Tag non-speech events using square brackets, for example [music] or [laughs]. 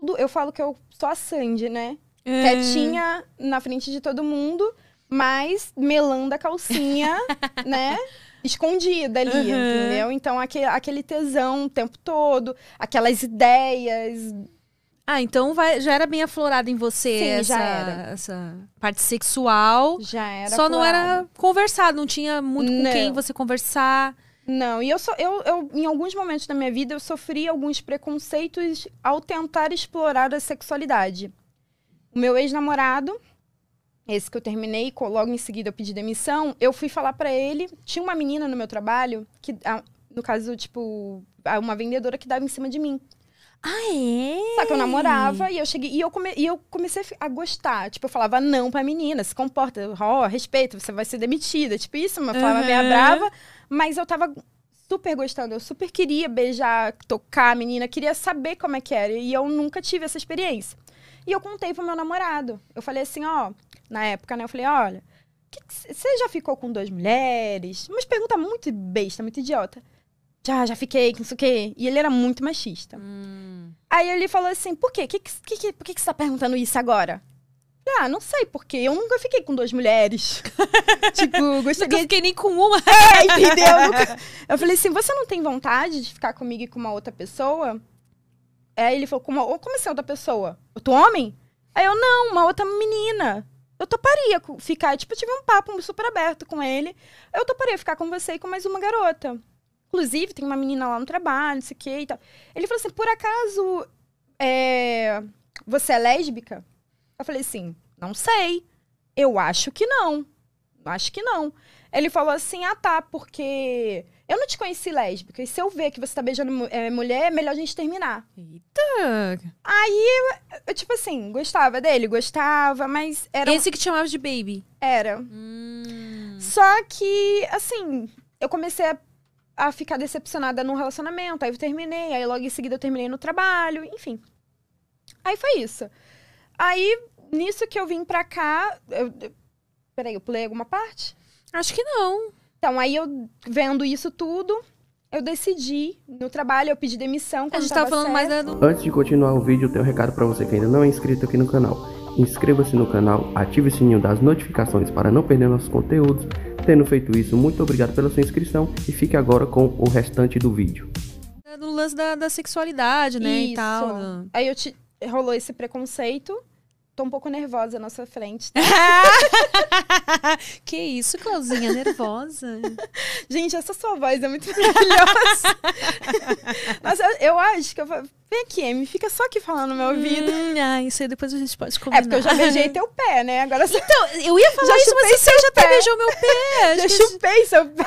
tudo. Eu falo que eu sou a Sandy, né? Hum. Quietinha na frente de todo mundo, mas melando a calcinha, [laughs] né? Escondida ali, uhum. entendeu? Então, aquele, aquele tesão o tempo todo, aquelas ideias. Ah, então vai, já era bem aflorada em você Sim, essa, já era. essa parte sexual. Já era. Só aflorada. não era conversado, não tinha muito não. com quem você conversar. Não, e eu, sou eu, eu, em alguns momentos da minha vida, eu sofri alguns preconceitos ao tentar explorar a sexualidade. O meu ex-namorado, esse que eu terminei, logo em seguida eu pedi demissão, eu fui falar para ele, tinha uma menina no meu trabalho, que, no caso, tipo, uma vendedora que dava em cima de mim. Ah, é? Só que eu namorava e eu cheguei e eu, come, e eu comecei a gostar. Tipo, eu falava não pra menina, se comporta, ó, oh, respeito, você vai ser demitida. Tipo, isso, é mas eu falava uhum. meia brava. Mas eu tava super gostando, eu super queria beijar, tocar a menina, queria saber como é que era. E eu nunca tive essa experiência. E eu contei pro meu namorado. Eu falei assim, ó, na época, né? Eu falei, olha, você já ficou com duas mulheres? Mas pergunta muito besta, muito idiota. Já, já fiquei, não sei o quê. E ele era muito machista. Hum. Aí ele falou assim, por quê? Que, que, que, por que, que você tá perguntando isso agora? Ah, não sei, porque eu nunca fiquei com duas mulheres. [laughs] tipo, gostaria... Nunca fiquei nem com uma. É, entendeu? Nunca... Eu falei assim, você não tem vontade de ficar comigo e com uma outra pessoa? Aí ele falou, como? uma... como assim outra pessoa? Outro homem? Aí eu, não, uma outra menina. Eu toparia ficar, tipo, eu tive um papo super aberto com ele. Eu toparia ficar com você e com mais uma garota. Inclusive, tem uma menina lá no trabalho, não sei o que e tal. Ele falou assim, por acaso, é... você é lésbica? Eu falei assim: não sei. Eu acho que não. Acho que não. Ele falou assim: ah, tá, porque eu não te conheci lésbica. E se eu ver que você tá beijando é, mulher, é melhor a gente terminar. Eita! Aí, eu, tipo assim, gostava dele, gostava, mas era. Esse que te chamava de baby. Era. Hum. Só que, assim, eu comecei a, a, ficar decepcionada no relacionamento. Aí eu terminei, aí logo em seguida eu terminei no trabalho, enfim. Aí foi isso. Aí nisso que eu vim pra cá. Eu, peraí, eu pulei alguma parte? Acho que não. Então, aí eu vendo isso tudo, eu decidi no trabalho, eu pedi demissão. A gente tava, tava falando né, certo. mais da... Antes de continuar o vídeo, eu tenho um recado para você que ainda não é inscrito aqui no canal. Inscreva-se no canal, ative o sininho das notificações para não perder nossos conteúdos. Tendo feito isso, muito obrigado pela sua inscrição e fique agora com o restante do vídeo. No é lance da, da sexualidade, né, isso. e tal. Aí eu te... rolou esse preconceito tô um pouco nervosa na sua frente. Tá? [laughs] que isso, Clauzinha, nervosa? [laughs] Gente, essa sua voz é muito maravilhosa. Nossa, [laughs] eu acho que eu Vem aqui, Amy, fica só aqui falando no meu hum, ouvido. Hum, ah, isso aí depois a gente pode combinar. É, porque eu já beijei teu pé, né? Agora Então, eu ia falar já isso, mas você já até beijou meu pé. já chupei seu pé.